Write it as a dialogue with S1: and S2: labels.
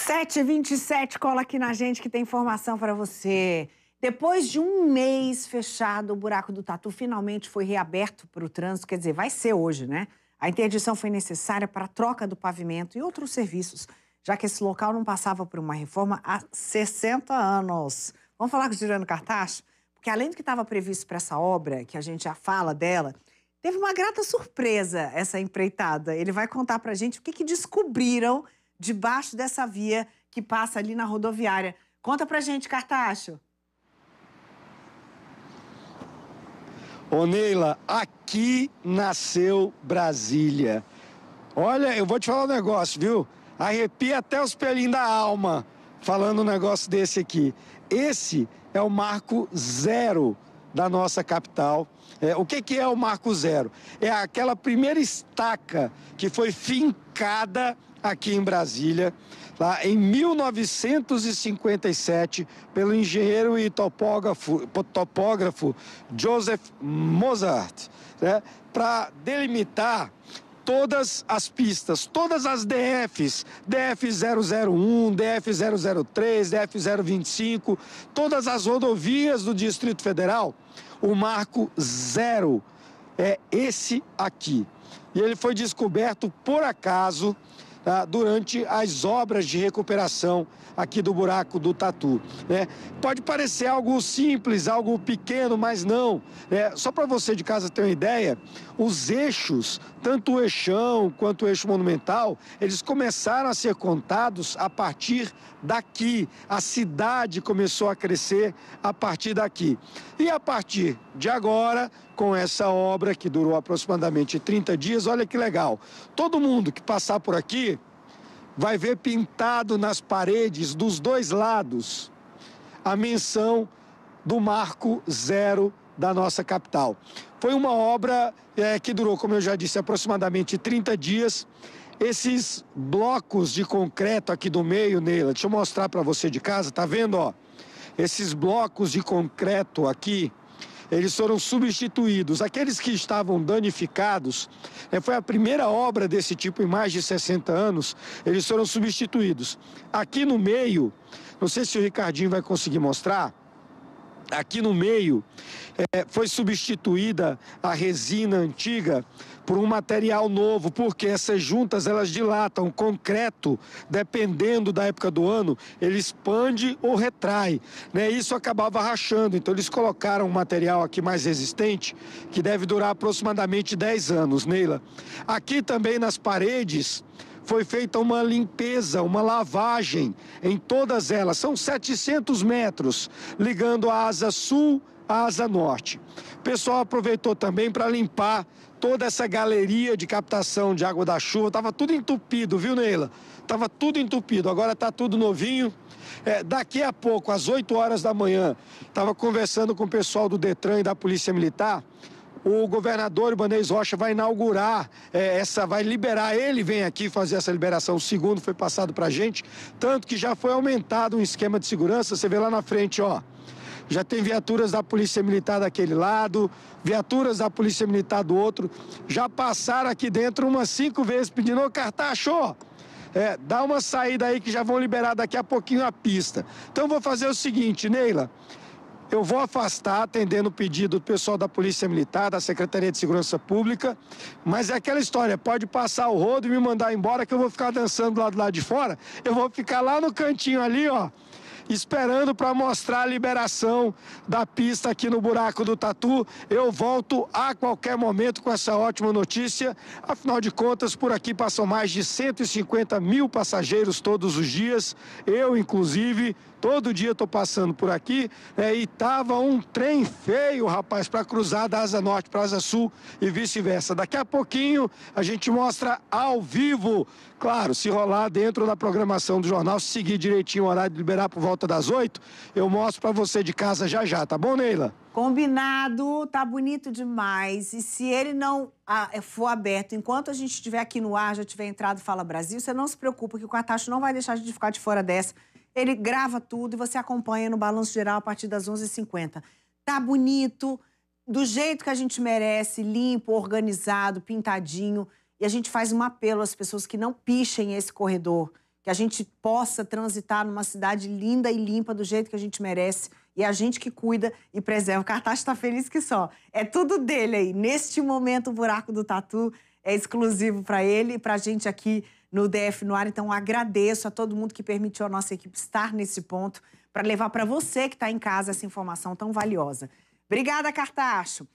S1: 7h27, cola aqui na gente que tem informação para você. Depois de um mês fechado, o buraco do Tatu finalmente foi reaberto para o trânsito, quer dizer, vai ser hoje, né? A interdição foi necessária para a troca do pavimento e outros serviços, já que esse local não passava por uma reforma há 60 anos. Vamos falar com o Girano Cartacho? Porque além do que estava previsto para essa obra, que a gente já fala dela, teve uma grata surpresa essa empreitada. Ele vai contar para a gente o que, que descobriram debaixo dessa via que passa ali na rodoviária. Conta pra gente, Cartacho.
S2: Ô Neila, aqui nasceu Brasília. Olha, eu vou te falar um negócio, viu? Arrepia até os pelinhos da alma falando um negócio desse aqui. Esse é o marco zero da nossa capital. É, o que, que é o marco zero? É aquela primeira estaca que foi fincada aqui em Brasília, lá em 1957, pelo engenheiro e topógrafo, topógrafo Joseph Mozart, né, para delimitar todas as pistas, todas as DFs, DF001, DF003, DF025, todas as rodovias do Distrito Federal, o marco zero é esse aqui. E ele foi descoberto por acaso ah, durante as obras de recuperação aqui do buraco do Tatu. Né? Pode parecer algo simples, algo pequeno, mas não. Né? Só para você de casa ter uma ideia, os eixos, tanto o eixão quanto o eixo monumental, eles começaram a ser contados a partir daqui. A cidade começou a crescer a partir daqui. E a partir de agora, com essa obra que durou aproximadamente 30 dias, olha que legal. Todo mundo que passar por aqui vai ver pintado nas paredes dos dois lados a menção do Marco Zero da nossa capital. Foi uma obra é, que durou, como eu já disse, aproximadamente 30 dias. Esses blocos de concreto aqui do meio, Neila, deixa eu mostrar para você de casa, tá vendo, ó? Esses blocos de concreto aqui, eles foram substituídos. Aqueles que estavam danificados, é, foi a primeira obra desse tipo em mais de 60 anos, eles foram substituídos. Aqui no meio, não sei se o Ricardinho vai conseguir mostrar, aqui no meio, é, foi substituída a resina antiga por um material novo, porque essas juntas elas dilatam. O concreto, dependendo da época do ano, ele expande ou retrai. Né? Isso acabava rachando. Então eles colocaram um material aqui mais resistente, que deve durar aproximadamente 10 anos, Neila. Aqui também nas paredes foi feita uma limpeza, uma lavagem em todas elas. São 700 metros ligando a asa sul à asa norte. O pessoal aproveitou também para limpar toda essa galeria de captação de água da chuva. Estava tudo entupido, viu, Neila? Estava tudo entupido. Agora está tudo novinho. É, daqui a pouco, às 8 horas da manhã, estava conversando com o pessoal do Detran e da Polícia Militar o governador Ibanez Rocha vai inaugurar é, essa, vai liberar, ele vem aqui fazer essa liberação, o segundo foi passado para a gente, tanto que já foi aumentado um esquema de segurança, você vê lá na frente, ó, já tem viaturas da Polícia Militar daquele lado, viaturas da Polícia Militar do outro, já passaram aqui dentro umas cinco vezes pedindo, ô Cartacho, é, dá uma saída aí que já vão liberar daqui a pouquinho a pista. Então vou fazer o seguinte, Neila, eu vou afastar, atendendo o pedido do pessoal da Polícia Militar, da Secretaria de Segurança Pública, mas é aquela história, pode passar o rodo e me mandar embora que eu vou ficar dançando lá do lado de fora, eu vou ficar lá no cantinho ali, ó, esperando para mostrar a liberação da pista aqui no buraco do Tatu. Eu volto a qualquer momento com essa ótima notícia. Afinal de contas, por aqui passam mais de 150 mil passageiros todos os dias, eu inclusive. Todo dia eu passando por aqui né, e tava um trem feio, rapaz, para cruzar da Asa Norte para Asa Sul e vice-versa. Daqui a pouquinho a gente mostra ao vivo, claro, se rolar dentro da programação do jornal, se seguir direitinho o horário de liberar por volta das oito, eu mostro para você de casa já já, tá bom,
S1: Neila? Combinado, tá bonito demais. E se ele não é, for aberto, enquanto a gente estiver aqui no ar, já tiver entrado Fala Brasil, você não se preocupa que o Catacho não vai deixar a gente ficar de fora dessa ele grava tudo e você acompanha no Balanço Geral a partir das 11h50. Tá bonito, do jeito que a gente merece, limpo, organizado, pintadinho. E a gente faz um apelo às pessoas que não pichem esse corredor, que a gente possa transitar numa cidade linda e limpa do jeito que a gente merece. E é a gente que cuida e preserva. O cartaz está feliz que só. É tudo dele aí. Neste momento, o buraco do tatu é exclusivo para ele e para a gente aqui no DF no ar. Então, agradeço a todo mundo que permitiu a nossa equipe estar nesse ponto para levar para você que está em casa essa informação tão valiosa. Obrigada, Cartacho.